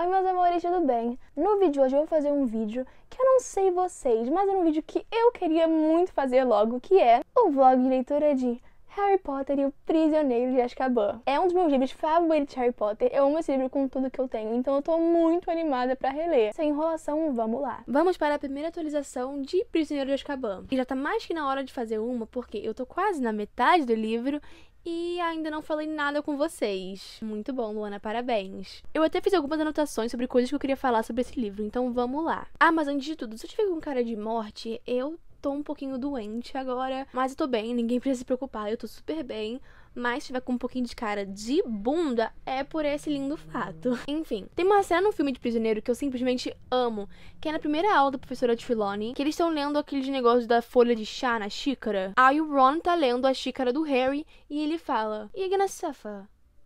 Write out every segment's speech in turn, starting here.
Oi meus amores, tudo bem? No vídeo de hoje eu vou fazer um vídeo que eu não sei vocês, mas é um vídeo que eu queria muito fazer logo, que é o vlog de leitura de Harry Potter e o Prisioneiro de Azkaban. É um dos meus livros favoritos de Harry Potter. Eu amo esse livro com tudo que eu tenho, então eu tô muito animada para reler. Sem enrolação, vamos lá. Vamos para a primeira atualização de Prisioneiro de Azkaban. E já tá mais que na hora de fazer uma, porque eu tô quase na metade do livro e ainda não falei nada com vocês. Muito bom, Luana, parabéns. Eu até fiz algumas anotações sobre coisas que eu queria falar sobre esse livro, então vamos lá. Ah, mas antes de tudo, se eu tiver com cara de morte, eu tô um pouquinho doente agora, mas eu tô bem, ninguém precisa se preocupar, eu tô super bem mas tiver com um pouquinho de cara de bunda, é por esse lindo fato. Enfim, tem uma cena no filme de Prisioneiro que eu simplesmente amo, que é na primeira aula da professora Filoni, que eles estão lendo aqueles negócios da folha de chá na xícara. Aí o Ron tá lendo a xícara do Harry e ele fala: Igna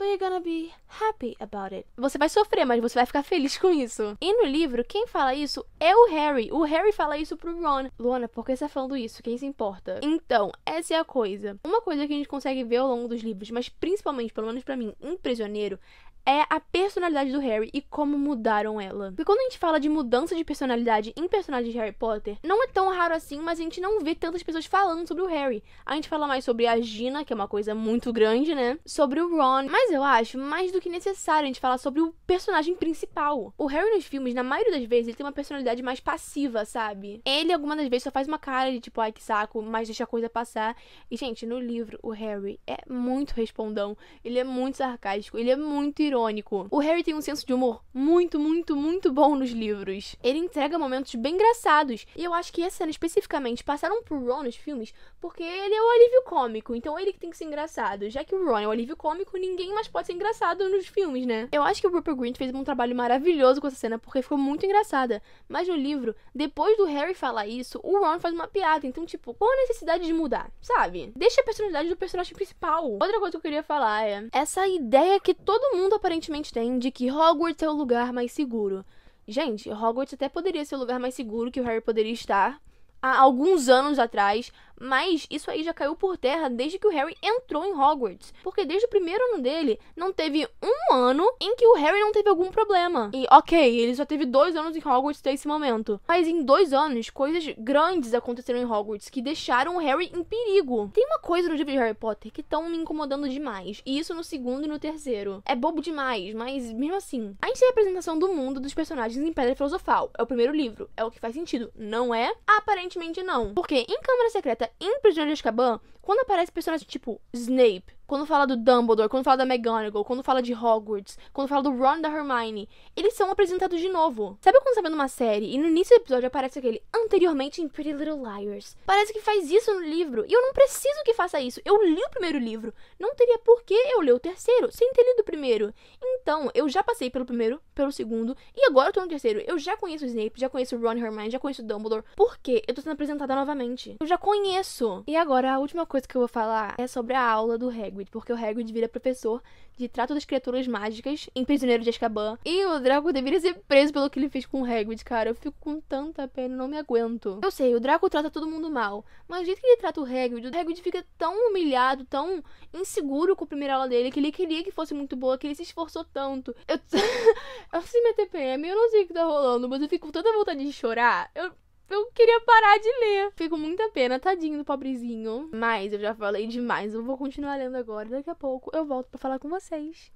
But you're gonna be happy about it. Você vai sofrer, mas você vai ficar feliz com isso. E no livro, quem fala isso é o Harry. O Harry fala isso pro Ron. Luana, por que você tá falando isso? Quem se importa? Então, essa é a coisa. Uma coisa que a gente consegue ver ao longo dos livros, mas principalmente, pelo menos para mim, um prisioneiro, é a personalidade do Harry e como mudaram ela. Porque quando a gente fala de mudança de personalidade em personagens de Harry Potter, não é tão raro assim, mas a gente não vê tantas pessoas falando sobre o Harry. A gente fala mais sobre a Gina, que é uma coisa muito grande, né? Sobre o Ron. Mas eu acho mais do que necessário a gente falar sobre o personagem principal. O Harry nos filmes, na maioria das vezes, ele tem uma personalidade mais passiva, sabe? Ele, algumas das vezes, só faz uma cara de tipo, ai que saco, mas deixa a coisa passar. E, gente, no livro, o Harry é muito respondão, ele é muito sarcástico, ele é muito irônico. O Harry tem um senso de humor muito, muito, muito bom nos livros. Ele entrega momentos bem engraçados. E eu acho que essa cena especificamente passaram pro Ron nos filmes porque ele é o alívio cômico. Então ele que tem que ser engraçado. Já que o Ron é o alívio cômico, ninguém mais pode ser engraçado nos filmes, né? Eu acho que o Rupert Grint fez um trabalho maravilhoso com essa cena porque ficou muito engraçada. Mas no livro, depois do Harry falar isso, o Ron faz uma piada. Então, tipo, qual a necessidade de mudar, sabe? Deixa a personalidade do personagem principal. Outra coisa que eu queria falar é essa ideia que todo mundo aparentemente tem de que Hogwarts é o lugar mais seguro. Gente, Hogwarts até poderia ser o lugar mais seguro que o Harry poderia estar há alguns anos atrás, mas isso aí já caiu por terra desde que o Harry entrou em Hogwarts. Porque desde o primeiro ano dele, não teve um ano em que o Harry não teve algum problema. E ok, ele só teve dois anos em Hogwarts até esse momento. Mas em dois anos, coisas grandes aconteceram em Hogwarts que deixaram o Harry em perigo. Tem uma coisa no livro de Harry Potter que estão me incomodando demais. E isso no segundo e no terceiro. É bobo demais, mas mesmo assim. A gente tem a apresentação do mundo dos personagens em Pedra Filosofal. É o primeiro livro. É o que faz sentido, não é? Aparentemente não. Porque em Câmara Secreta indo Prisioneiro de Caban, quando aparece personagens tipo Snape, quando fala do Dumbledore, quando fala da McGonagall, quando fala de Hogwarts, quando fala do Ron da Hermione, eles são apresentados de novo. Sabe quando você tá vê numa série e no início do episódio aparece aquele anteriormente em Pretty Little Liars? Parece que faz isso no livro e eu não preciso que faça isso. Eu li o primeiro livro, não teria por que eu ler o terceiro sem ter lido o primeiro. Então, eu já passei pelo primeiro, pelo segundo e agora eu tô no terceiro. Eu já conheço o Snape, já conheço o Ron e Hermione, já conheço o Dumbledore. Por quê? Eu tô sendo apresentada novamente. Eu já conheço. E agora a última coisa que eu vou falar é sobre a aula do Hagrid. Hagrid, porque o Hagrid vira professor de trato das criaturas mágicas em Prisioneiro de Azkaban. E o Draco deveria ser preso pelo que ele fez com o Hagrid, cara. Eu fico com tanta pena, não me aguento. Eu sei, o Draco trata todo mundo mal, mas o jeito que ele trata o Hagrid, o Hagrid fica tão humilhado, tão inseguro com a primeira aula dele, que ele queria que fosse muito boa, que ele se esforçou tanto. Eu, eu sei minha TPM, eu não sei o que tá rolando, mas eu fico com tanta vontade de chorar. Eu eu queria parar de ler. Fico muita pena, tadinho do pobrezinho. Mas eu já falei demais, eu vou continuar lendo agora. Daqui a pouco eu volto para falar com vocês.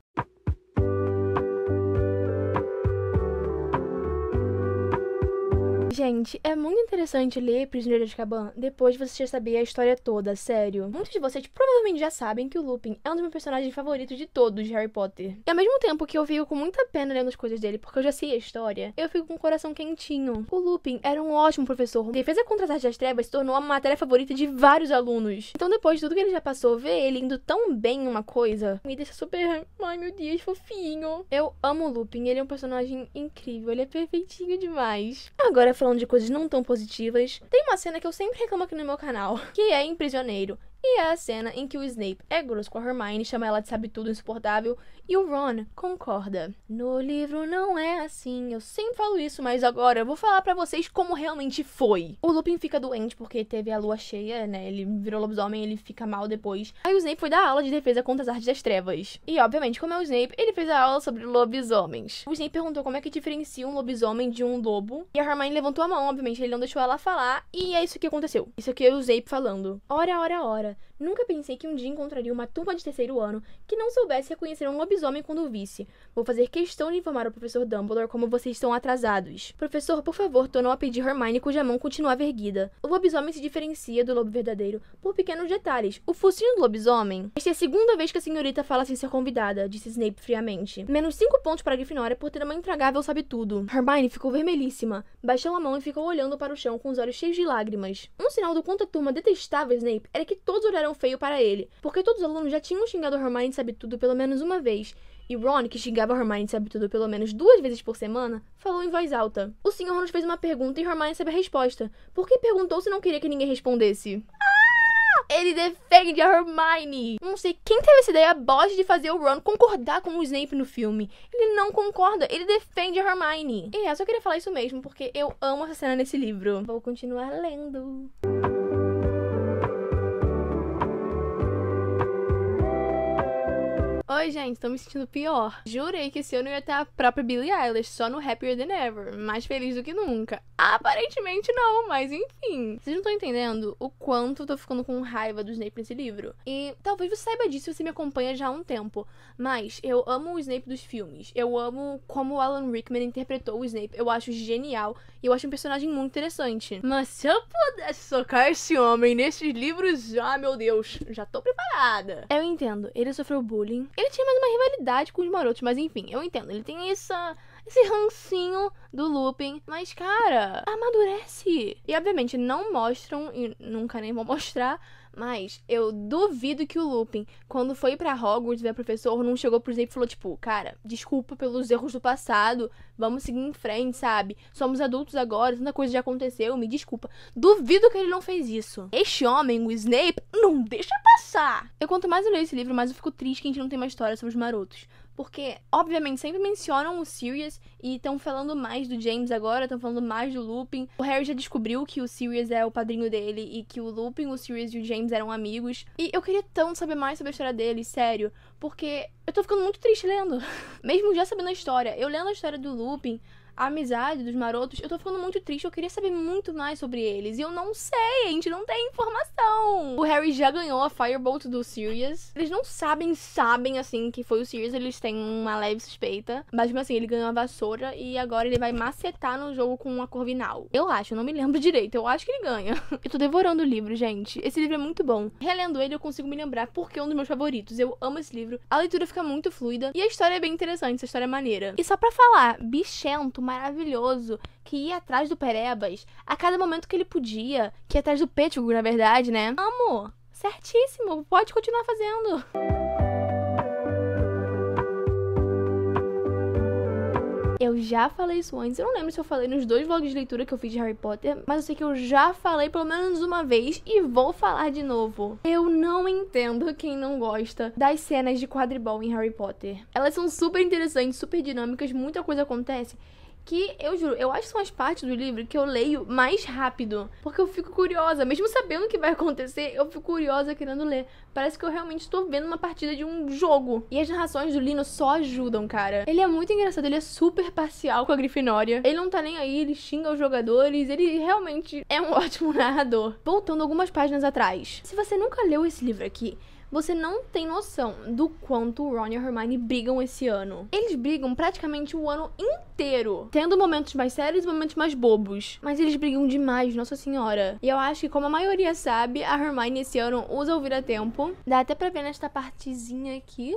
Gente, é muito interessante ler Prisioneiro de Caban depois de você já saber a história toda, sério. Muitos de vocês provavelmente já sabem que o Lupin é um dos meus personagens favoritos de todos de Harry Potter. E ao mesmo tempo que eu fico com muita pena lendo as coisas dele, porque eu já sei a história, eu fico com o coração quentinho. O Lupin era um ótimo professor. Defesa contra as artes das trevas se tornou a matéria favorita de vários alunos. Então depois de tudo que ele já passou, ver ele indo tão bem em uma coisa, me deixa super... Ai meu Deus, fofinho. Eu amo o Lupin, ele é um personagem incrível, ele é perfeitinho demais. Agora falando de coisas não tão positivas, tem uma cena que eu sempre reclamo aqui no meu canal, que é em Prisioneiro. E é a cena em que o Snape é grosso com a Hermione, chama ela de sabe tudo insuportável e o Ron concorda. No livro não é assim. Eu sempre falo isso, mas agora eu vou falar para vocês como realmente foi. O Lupin fica doente porque teve a lua cheia, né? Ele virou lobisomem, ele fica mal depois. Aí o Snape foi dar aula de defesa contra as artes das trevas. E, obviamente, como é o Snape, ele fez a aula sobre lobisomens. O Snape perguntou como é que diferencia um lobisomem de um lobo. E a Hermione levantou a mão, obviamente, ele não deixou ela falar. E é isso que aconteceu. Isso aqui é o Snape falando. Ora, ora, ora. Nunca pensei que um dia encontraria uma turma de terceiro ano que não soubesse reconhecer um lobisomem quando o visse. Vou fazer questão de informar o professor Dumbledore como vocês estão atrasados. Professor, por favor, tornou a pedir Hermione, cuja mão continuava erguida. O lobisomem se diferencia do lobo verdadeiro por pequenos detalhes. O focinho do lobisomem... Esta é a segunda vez que a senhorita fala sem ser convidada, disse Snape friamente. Menos cinco pontos para a Grifinória por ter uma intragável sabe-tudo. Hermione ficou vermelhíssima, baixou a mão e ficou olhando para o chão com os olhos cheios de lágrimas. Um sinal do quanto a turma detestava Snape era que todos olharam eram feio para ele, porque todos os alunos já tinham xingado Hermione sabe tudo pelo menos uma vez, e Ron, que xingava Hermione sabe tudo pelo menos duas vezes por semana, falou em voz alta. O Sr. nos fez uma pergunta e Hermione sabe a resposta, porque perguntou se não queria que ninguém respondesse. Ah! Ele defende a Hermione. Não sei quem teve essa ideia bosta de fazer o Ron concordar com o Snape no filme. Ele não concorda, ele defende a Hermione. E é, eu só queria falar isso mesmo, porque eu amo essa cena nesse livro. Vou continuar lendo. Oi, gente, tô me sentindo pior. Jurei que esse ano ia ter a própria Billie Eilish, só no Happier Than Ever, mais feliz do que nunca. Aparentemente não, mas enfim. Vocês não estão entendendo o quanto eu tô ficando com raiva do Snape nesse livro. E talvez você saiba disso se você me acompanha já há um tempo, mas eu amo o Snape dos filmes. Eu amo como o Alan Rickman interpretou o Snape, eu acho genial eu acho um personagem muito interessante. Mas se eu pudesse socar esse homem nesses livros, ah, meu Deus, já tô preparada. Eu entendo, ele sofreu bullying. Ele tinha mais uma rivalidade com os marotos, mas enfim, eu entendo. Ele tem essa esse rancinho do Lupin. Mas, cara, amadurece. E, obviamente, não mostram, e nunca nem vão mostrar, mas eu duvido que o Lupin, quando foi para Hogwarts ver professor, não chegou pro Snape e falou, tipo, cara, desculpa pelos erros do passado, vamos seguir em frente, sabe? Somos adultos agora, tanta coisa já aconteceu, me desculpa. Duvido que ele não fez isso. Este homem, o Snape, não deixa passar. Eu quanto mais eu leio esse livro, mais eu fico triste que a gente não tem mais história sobre os marotos. Porque, obviamente, sempre mencionam o Sirius e estão falando mais do James agora, estão falando mais do Lupin. O Harry já descobriu que o Sirius é o padrinho dele e que o Lupin, o Sirius e o James eram amigos. E eu queria tanto saber mais sobre a história dele, sério, porque eu tô ficando muito triste lendo. Mesmo já sabendo a história, eu lendo a história do Lupin, a amizade dos marotos, eu tô ficando muito triste. Eu queria saber muito mais sobre eles. E eu não sei, a gente não tem informação. O Harry já ganhou a Firebolt do Sirius. Eles não sabem, sabem, assim, que foi o Sirius. Eles têm uma leve suspeita. Mas, mesmo assim, ele ganhou a vassoura e agora ele vai macetar no jogo com a Corvinal. Eu acho, eu não me lembro direito. Eu acho que ele ganha. eu tô devorando o livro, gente. Esse livro é muito bom. Relendo ele, eu consigo me lembrar porque é um dos meus favoritos. Eu amo esse livro. A leitura fica muito fluida e a história é bem interessante. Essa história é maneira. E só pra falar, bichento, maravilhoso que ia atrás do Perebas a cada momento que ele podia, que ia atrás do Pettigrew, na verdade, né? Amo! Certíssimo, pode continuar fazendo. Eu já falei isso antes, eu não lembro se eu falei nos dois vlogs de leitura que eu fiz de Harry Potter, mas eu sei que eu já falei pelo menos uma vez e vou falar de novo. Eu não entendo quem não gosta das cenas de quadribol em Harry Potter. Elas são super interessantes, super dinâmicas, muita coisa acontece que eu juro, eu acho que são as partes do livro que eu leio mais rápido, porque eu fico curiosa, mesmo sabendo o que vai acontecer, eu fico curiosa querendo ler. Parece que eu realmente estou vendo uma partida de um jogo. E as narrações do Lino só ajudam, cara. Ele é muito engraçado, ele é super parcial com a Grifinória. Ele não tá nem aí, ele xinga os jogadores, ele realmente é um ótimo narrador. Voltando algumas páginas atrás. Se você nunca leu esse livro aqui, você não tem noção do quanto Ron e Hermione brigam esse ano. Eles brigam praticamente o ano inteiro inteiro, tendo momentos mais sérios e momentos mais bobos. Mas eles brigam demais, nossa senhora. E eu acho que, como a maioria sabe, a Hermione esse ano usa o vira-tempo. Dá até pra ver nesta partezinha aqui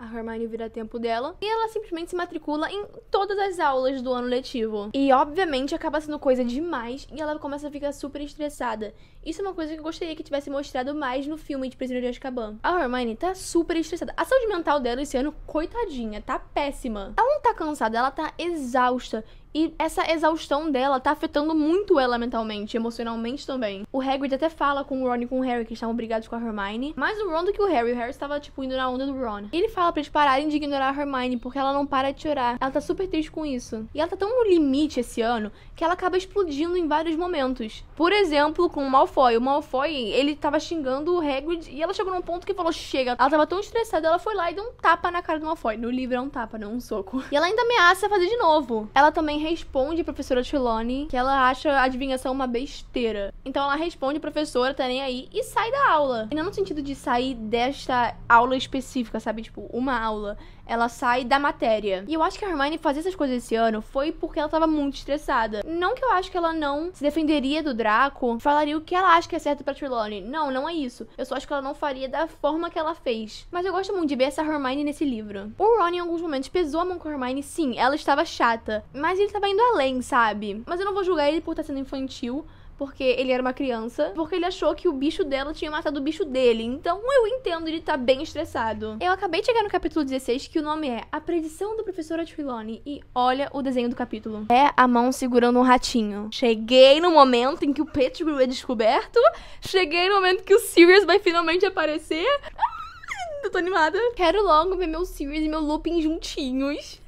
a Hermione vira tempo dela, e ela simplesmente se matricula em todas as aulas do ano letivo. E obviamente acaba sendo coisa demais e ela começa a ficar super estressada. Isso é uma coisa que eu gostaria que tivesse mostrado mais no filme de Prisioneiro de Azkaban. A Hermione tá super estressada. A saúde mental dela esse ano, coitadinha, tá péssima. Ela não tá cansada, ela tá exausta. E essa exaustão dela tá afetando muito ela mentalmente, emocionalmente também. O Hagrid até fala com o Ron e com o Harry que estavam brigados com a Hermione, mais o Ron do que o Harry. O Harry estava, tipo, indo na onda do Ron. Ele fala pra eles pararem de ignorar a Hermione, porque ela não para de chorar. Ela tá super triste com isso. E ela tá tão no limite esse ano que ela acaba explodindo em vários momentos. Por exemplo, com o Malfoy Malfoy. O Malfoy, ele tava xingando o Hagrid e ela chegou num ponto que falou, chega. Ela tava tão estressada, ela foi lá e deu um tapa na cara do Malfoy. No livro é um tapa, não um soco. E ela ainda ameaça fazer de novo. Ela também responde a professora Trelawney que ela acha a adivinhação uma besteira. Então ela responde a professora, tá nem aí, e sai da aula. E não no sentido de sair desta aula específica, sabe? Tipo, uma aula ela sai da matéria. E eu acho que a Hermione fazer essas coisas esse ano foi porque ela tava muito estressada. Não que eu acho que ela não se defenderia do Draco, falaria o que ela acha que é certo pra Trelawney. Não, não é isso. Eu só acho que ela não faria da forma que ela fez. Mas eu gosto muito de ver essa Hermione nesse livro. O Ron, em alguns momentos, pesou a mão com a Hermione, sim, ela estava chata. Mas ele estava indo além, sabe? Mas eu não vou julgar ele por estar tá sendo infantil, porque ele era uma criança, porque ele achou que o bicho dela tinha matado o bicho dele. Então eu entendo ele tá bem estressado. Eu acabei de chegar no capítulo 16, que o nome é A Predição do Professor Trelawney, e olha o desenho do capítulo. É a mão segurando um ratinho. Cheguei no momento em que o Pettigrew é descoberto, cheguei no momento que o Sirius vai finalmente aparecer. Ah, eu tô animada. Quero logo ver meu Sirius e meu Lupin juntinhos.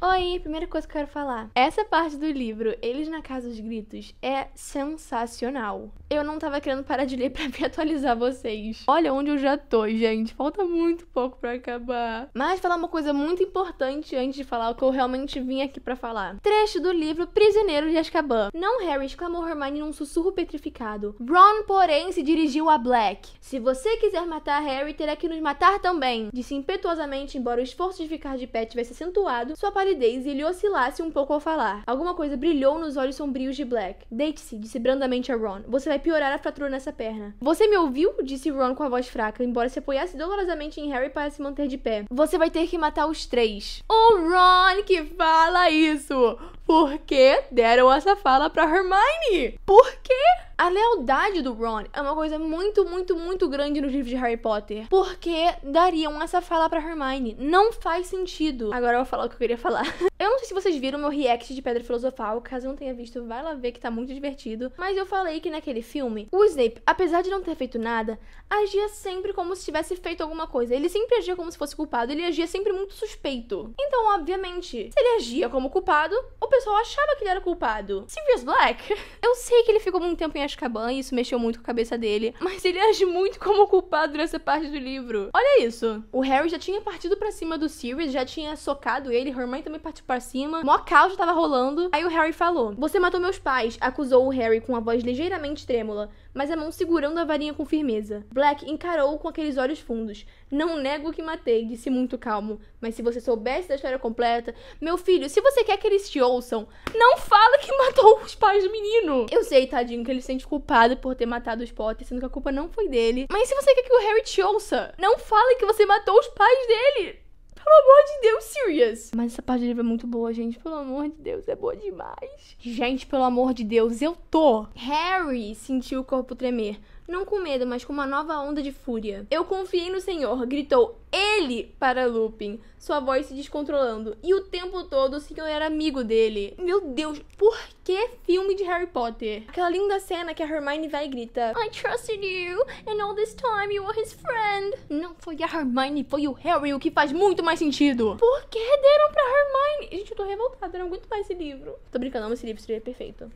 Oi, primeira coisa que eu quero falar. Essa parte do livro, Eles na Casa dos Gritos, é sensacional. Eu não tava querendo parar de ler para me atualizar vocês. Olha onde eu já tô, gente. Falta muito pouco para acabar. Mas falar uma coisa muito importante antes de falar o que eu realmente vim aqui para falar. Trecho do livro Prisioneiro de Azkaban. Não Harry, exclamou Hermione num sussurro petrificado. Ron, porém, se dirigiu a Black. Se você quiser matar Harry, terá que nos matar também. Disse impetuosamente, embora o esforço de ficar de pé tivesse acentuado, sua palidez e ele oscilasse um pouco ao falar. Alguma coisa brilhou nos olhos sombrios de Black. Deite-se, disse brandamente a Ron. Você vai piorar a fratura nessa perna. Você me ouviu? disse Ron com a voz fraca, embora se apoiasse dolorosamente em Harry para se manter de pé. Você vai ter que matar os três. O Ron que fala isso! Por que deram essa fala para Hermione? Por quê? A lealdade do Ron é uma coisa muito, muito, muito grande nos livros de Harry Potter. Porque dariam essa fala pra Hermione. Não faz sentido. Agora eu vou falar o que eu queria falar. eu não sei se vocês viram meu react de Pedra Filosofal. Caso não tenha visto, vai lá ver que tá muito divertido. Mas eu falei que naquele filme, o Snape, apesar de não ter feito nada, agia sempre como se tivesse feito alguma coisa. Ele sempre agia como se fosse culpado. Ele agia sempre muito suspeito. Então, obviamente, se ele agia como culpado, o pessoal achava que ele era culpado. Sirius Black. eu sei que ele ficou muito tempo em Azkaban e isso mexeu muito com a cabeça dele, mas ele age muito como culpado nessa parte do livro. Olha isso. O Harry já tinha partido para cima do Sirius, já tinha socado ele, Hermione também partiu para cima. Mó caos já tava rolando. Aí o Harry falou: "Você matou meus pais", acusou o Harry com a voz ligeiramente trêmula mas a mão segurando a varinha com firmeza. Black encarou-o com aqueles olhos fundos. Não nego que matei, disse muito calmo. Mas se você soubesse da história completa. Meu filho, se você quer que eles te ouçam, não fala que matou os pais do menino. Eu sei, tadinho, que ele se sente culpado por ter matado os Potter, sendo que a culpa não foi dele. Mas se você quer que o Harry te ouça, não fale que você matou os pais dele. Pelo amor de Deus, serious. Mas essa parte do livro é muito boa, gente. Pelo amor de Deus, é boa demais. Gente, pelo amor de Deus, eu tô. Harry sentiu o corpo tremer não com medo, mas com uma nova onda de fúria. Eu confiei no Senhor, gritou ele para Lupin, sua voz se descontrolando. E o tempo todo o Senhor era amigo dele. Meu Deus, por que filme de Harry Potter? Aquela linda cena que a Hermione vai e grita: I trusted you, and all this time you were his friend. Não foi a Hermione, foi o Harry, o que faz muito mais sentido. Por que deram pra Hermione? Gente, eu tô revoltada, eu não aguento mais esse livro. Tô brincando, esse livro seria é perfeito.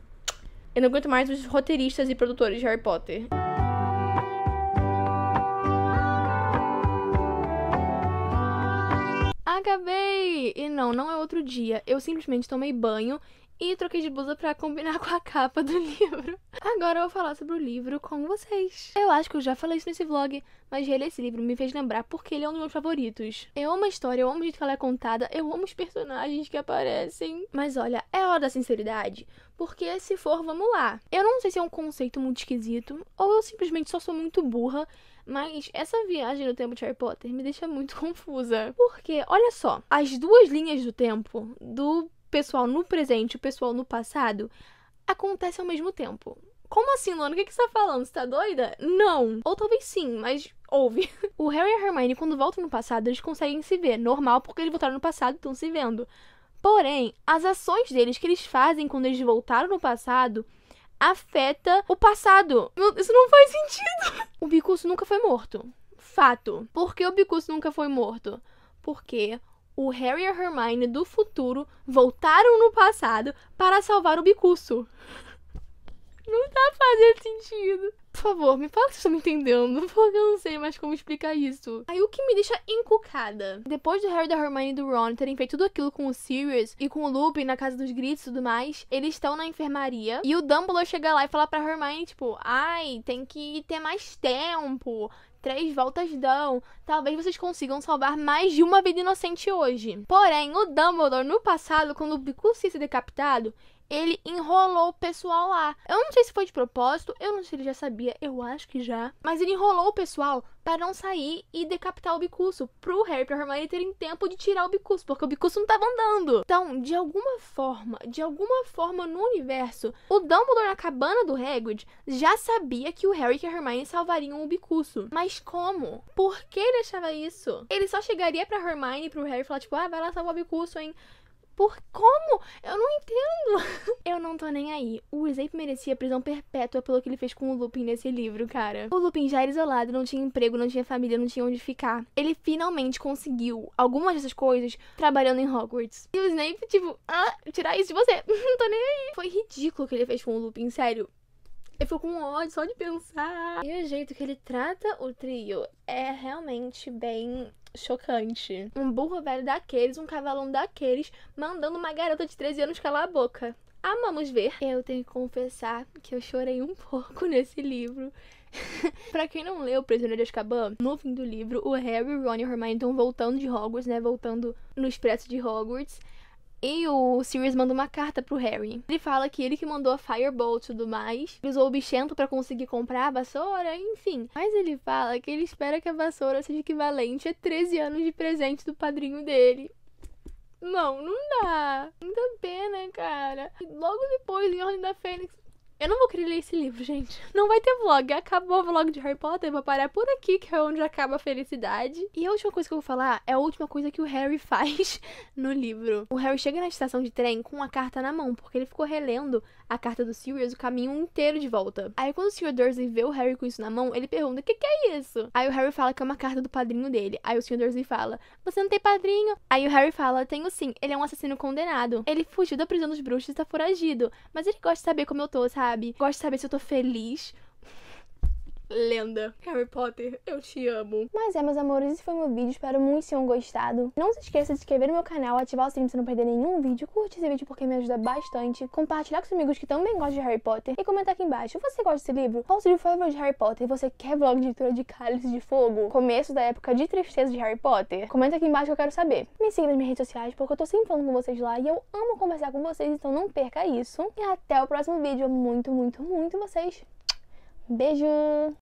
Eu não aguento mais os roteiristas e produtores de Harry Potter. acabei! E não, não é outro dia. Eu simplesmente tomei banho e troquei de blusa para combinar com a capa do livro. Agora eu vou falar sobre o livro com vocês. Eu acho que eu já falei isso nesse vlog, mas reler esse livro me fez lembrar porque ele é um dos meus favoritos. Eu amo a história, eu amo o jeito que ela é contada, eu amo os personagens que aparecem. Mas olha, é hora da sinceridade, porque se for, vamos lá. Eu não sei se é um conceito muito esquisito, ou eu simplesmente só sou muito burra mas essa viagem no tempo de Harry Potter me deixa muito confusa. Porque, olha só, as duas linhas do tempo, do pessoal no presente e o pessoal no passado, acontecem ao mesmo tempo. Como assim, Lona? O que, que você tá falando? Você tá doida? Não. Ou talvez sim, mas houve. O Harry e a Hermione, quando voltam no passado, eles conseguem se ver. Normal, porque eles voltaram no passado e estão se vendo. Porém, as ações deles que eles fazem quando eles voltaram no passado afeta o passado. Isso não faz sentido. O Bicus nunca foi morto. Fato. Por que o Bicus nunca foi morto? Porque o Harry e a Hermione do futuro voltaram no passado para salvar o Bicus Não tá fazendo sentido. Por favor, me fala se estão me entendendo, porque eu não sei mais como explicar isso. Aí o que me deixa encucada? Depois do Harry, da Hermione e do Ron terem feito tudo aquilo com o Sirius e com o Lupin na casa dos gritos e tudo mais, eles estão na enfermaria e o Dumbledore chega lá e fala pra Hermione, tipo, ai, tem que ter mais tempo, três voltas dão. Talvez vocês consigam salvar mais de uma vida inocente hoje. Porém, o Dumbledore, no passado, quando o Bicuci se decapitado, ele enrolou o pessoal lá. Eu não sei se foi de propósito, eu não sei se ele já sabia, eu acho que já. Mas ele enrolou o pessoal para não sair e decapitar o Bicuço, pro Harry e pra Hermione terem tempo de tirar o Bicuço, porque o Bicuço não tava andando. Então, de alguma forma, de alguma forma no universo, o Dumbledore na cabana do Hagrid já sabia que o Harry e a Hermione salvariam o Bicuço. Mas como? Por que ele achava isso? Ele só chegaria pra Hermione e pro Harry e falar, tipo, ah, vai lá salvar o Bicuço, hein? Por como? Eu não entendo. Eu não tô nem aí. O Snape merecia prisão perpétua pelo que ele fez com o Lupin nesse livro, cara. O Lupin já era isolado, não tinha emprego, não tinha família, não tinha onde ficar. Ele finalmente conseguiu algumas dessas coisas trabalhando em Hogwarts. E o Snape, tipo, ah, tirar isso de você. não tô nem aí. Foi ridículo o que ele fez com o Lupin, sério. Eu fico com ódio só de pensar. E o jeito que ele trata o trio é realmente bem chocante. Um burro velho daqueles, um cavalão daqueles, mandando uma garota de 13 anos calar a boca. Amamos ver. Eu tenho que confessar que eu chorei um pouco nesse livro. para quem não leu Prisioneiro de Azkaban, no fim do livro, o Harry, Ron e Hermione estão voltando de Hogwarts, né? Voltando no expresso de Hogwarts. E o Sirius manda uma carta pro Harry. Ele fala que ele que mandou a Firebolt e tudo mais. Usou o bichento para conseguir comprar a vassoura, enfim. Mas ele fala que ele espera que a vassoura seja equivalente a 13 anos de presente do padrinho dele. Não, não dá. Muita pena, cara. E logo depois, em Ordem da Fênix, eu não vou querer ler esse livro, gente. Não vai ter vlog. Acabou o vlog de Harry Potter. Vou parar por aqui, que é onde acaba a felicidade. E a última coisa que eu vou falar é a última coisa que o Harry faz no livro. O Harry chega na estação de trem com uma carta na mão, porque ele ficou relendo a carta do Sirius o caminho inteiro de volta. Aí quando o Sr. Dursley vê o Harry com isso na mão, ele pergunta: "O que, que é isso?". Aí o Harry fala que é uma carta do padrinho dele. Aí o Sr. Dursley fala: "Você não tem padrinho?". Aí o Harry fala: "Tenho sim. Ele é um assassino condenado. Ele fugiu da prisão dos bruxos e está foragido, mas ele gosta de saber como eu tô, sabe?" sabe? Gosto de saber se eu tô feliz lenda. Harry Potter, eu te amo. Mas é, meus amores, esse foi meu vídeo. Espero muito que tenham gostado. Não se esqueça de se inscrever no meu canal, ativar o sininho pra não perder nenhum vídeo. Curte esse vídeo porque me ajuda bastante. Compartilhar com os amigos que também gostam de Harry Potter. E comentar aqui embaixo, você gosta desse livro? Qual o seu livro favorito de Harry Potter? Você quer vlog de leitura de Cálice de Fogo? Começo da época de tristeza de Harry Potter? Comenta aqui embaixo que eu quero saber. Me siga nas minhas redes sociais porque eu tô sempre falando com vocês lá e eu amo conversar com vocês, então não perca isso. E até o próximo vídeo. Muito, muito, muito vocês. Beijo!